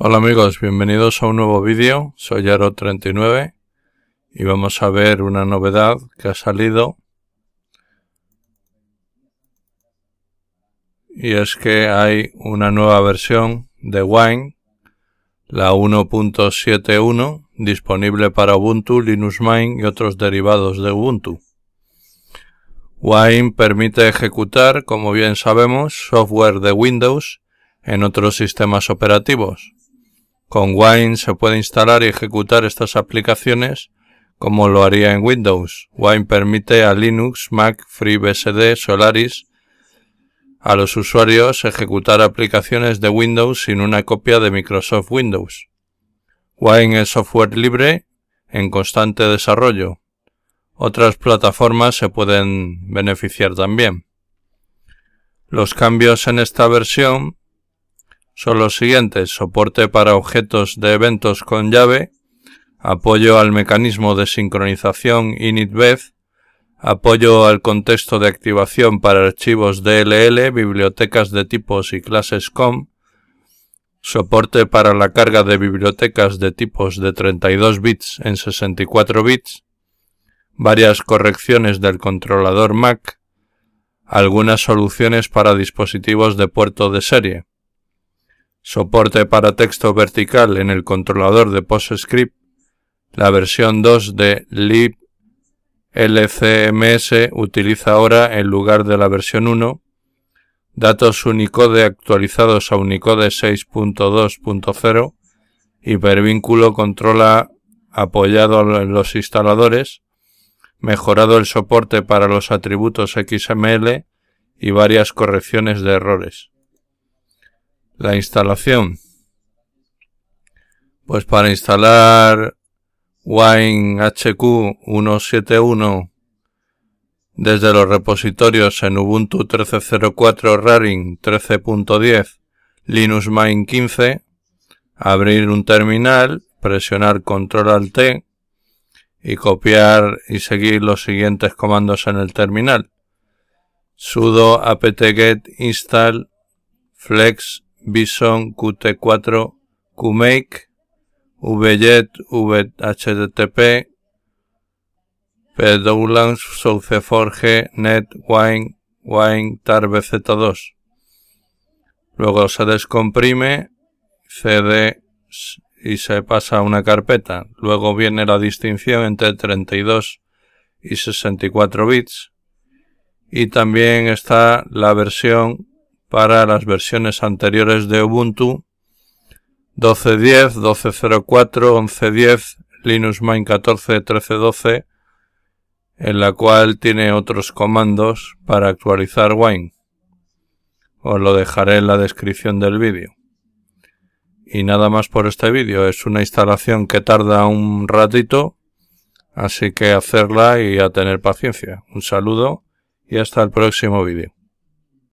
Hola amigos, bienvenidos a un nuevo vídeo, soy Aro39 y vamos a ver una novedad que ha salido y es que hay una nueva versión de Wine, la 1.71, disponible para Ubuntu, Linux Mint y otros derivados de Ubuntu. Wine permite ejecutar, como bien sabemos, software de Windows en otros sistemas operativos. Con Wine se puede instalar y ejecutar estas aplicaciones como lo haría en Windows. Wine permite a Linux, Mac, FreeBSD, Solaris a los usuarios ejecutar aplicaciones de Windows sin una copia de Microsoft Windows. Wine es software libre en constante desarrollo. Otras plataformas se pueden beneficiar también. Los cambios en esta versión son los siguientes. Soporte para objetos de eventos con llave, apoyo al mecanismo de sincronización InitVez, apoyo al contexto de activación para archivos DLL, bibliotecas de tipos y clases COM, soporte para la carga de bibliotecas de tipos de 32 bits en 64 bits, varias correcciones del controlador MAC, algunas soluciones para dispositivos de puerto de serie soporte para texto vertical en el controlador de PostScript, la versión 2 de liblcms utiliza ahora en lugar de la versión 1, datos Unicode actualizados a Unicode 6.2.0, hipervínculo controla apoyado en los instaladores, mejorado el soporte para los atributos XML y varias correcciones de errores. La instalación. Pues para instalar Wine HQ 171 desde los repositorios en Ubuntu 13.04 Raring 13.10 Linux Mine 15, abrir un terminal, presionar Control Alt T y copiar y seguir los siguientes comandos en el terminal. sudo apt-get install flex Bison Qt4, QMake, VJet, VHTTP, 4 Sourceforge, Net, Wine, Wine, tarbz 2 Luego se descomprime, CD y se pasa a una carpeta. Luego viene la distinción entre 32 y 64 bits. Y también está la versión para las versiones anteriores de Ubuntu, 12.10, 12.04, 11.10, Linux Mint 14, 13.12, en la cual tiene otros comandos para actualizar Wine. Os lo dejaré en la descripción del vídeo. Y nada más por este vídeo, es una instalación que tarda un ratito, así que hacerla y a tener paciencia. Un saludo y hasta el próximo vídeo.